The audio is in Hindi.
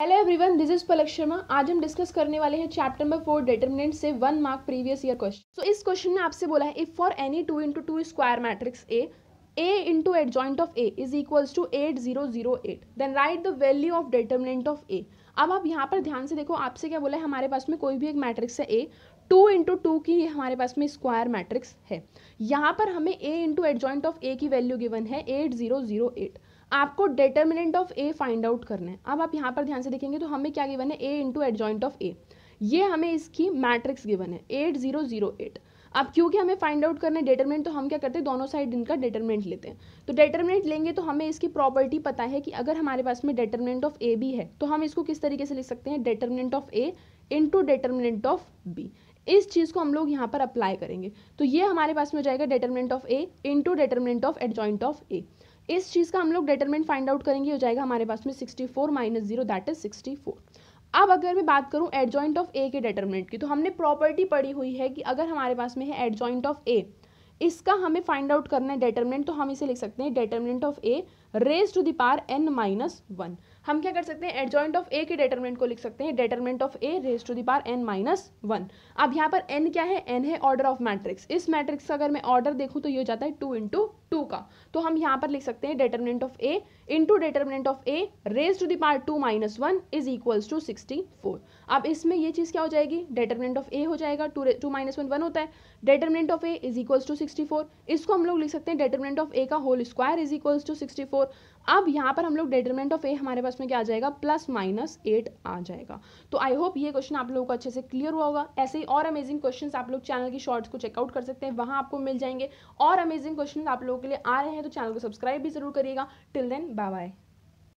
hello everyone this is Palak Sharma आज हम डिस्कस करने वाले हैं चैप्टर नंबर फोर डिटर्मिनेंट से one mark previous year question so इस क्वेश्चन में आपसे बोला है if for any two into two square matrix A a into adjoint of a is equals to 8008 then write the value of determinant of a अब आप यहाँ पर ध्यान से देखो आपसे क्या बोला है हमारे पास में कोई भी एक मैट्रिक्स है ए टू इंटू टू की हमारे पास में स्क्वायर मैट्रिक्स है यहाँ पर हमें A into adjoint of A की वैल्यू गिवन है एट जीरो जीरो एट आपको determinant of A find out करना है अब आप यहाँ पर ध्यान से देखेंगे तो हमें क्या गिवन है A into joint of A ये हमें इसकी मैट्रिक्स गिवन है एट जीरो जीरो एट अब क्योंकि हमें फाइंड आउट करना है डेटरमिनेंट तो हम क्या करते हैं दोनों साइड इनका डेटरमिनेंट लेते हैं तो डेटरमिनेंट लेंगे तो हमें इसकी प्रॉपर्टी पता है कि अगर हमारे पास में डेटरमिनेंट ऑफ ए भी है तो हम इसको किस तरीके से लिख सकते हैं determinant of A into determinant of B इस चीज़ को हम लोग यहाँ पर अप्लाई करेंगे तो ये हमारे पास में हो जाएगा determinant of A into determinant of adjoint of A इस चीज़ का हम लोग डेटरमिनेंट फाइंड आउट करेंगे हो जाएगा हमारे पास में sixty four minus zero that is sixty four अब अगर मैं बात करूँ एडजॉइंट ऑफ ए के डिटर्मिनेंट की तो हमने प्रॉपर्टी पढ़ी हुई है कि अगर हमारे पास में है एडजॉइंट ऑफ ए इसका हमें फाइंड आउट करना है डेटर्मिनेंट तो हम इसे लिख सकते हैं determinant of A raise to power n minus one हम क्या कर सकते हैं एडजॉइंट ऑफ ए के डेटर्मिनेंट को लिख सकते हैं determinant of A raise to power n minus one अब यहाँ पर एन क्या है एन है ऑर्डर ऑफ मैट्रिक्स इस मैट्रिक्स का अगर मैं ऑर्डर देखूँ तो ये हो जाता है टू इंटू टू का तो हम यहाँ पर लिख सकते हैं determinant of A into determinant of A raise to power two minus one is equals to sixty four अब इसमें ये चीज़ क्या हो जाएगी डिटर्मिनेंट ऑफ ए हो जाएगा two two minus one one होता है determinant of A is equals to sixty four इसको हम लोग लिख सकते हैं डिटर्मिनेंट ऑफ ए का whole square is equals to sixty four अब यहाँ पर हम लोग डेटरमेंट ऑफ ए हमारे पास में क्या आ जाएगा प्लस माइनस एट आ जाएगा तो आई होप ये क्वेश्चन आप लोगों को अच्छे से क्लियर हुआ होगा ऐसे ही और अमेजिंग क्वेश्चन आप लोग चैनल की शॉर्ट्स को चेकआउट कर सकते हैं वहाँ आपको मिल जाएंगे और अमेजिंग क्वेश्चन आप लोगों के लिए आ रहे हैं तो चैनल को सब्सक्राइब भी जरूर करिएगा टिल देन बाय बाय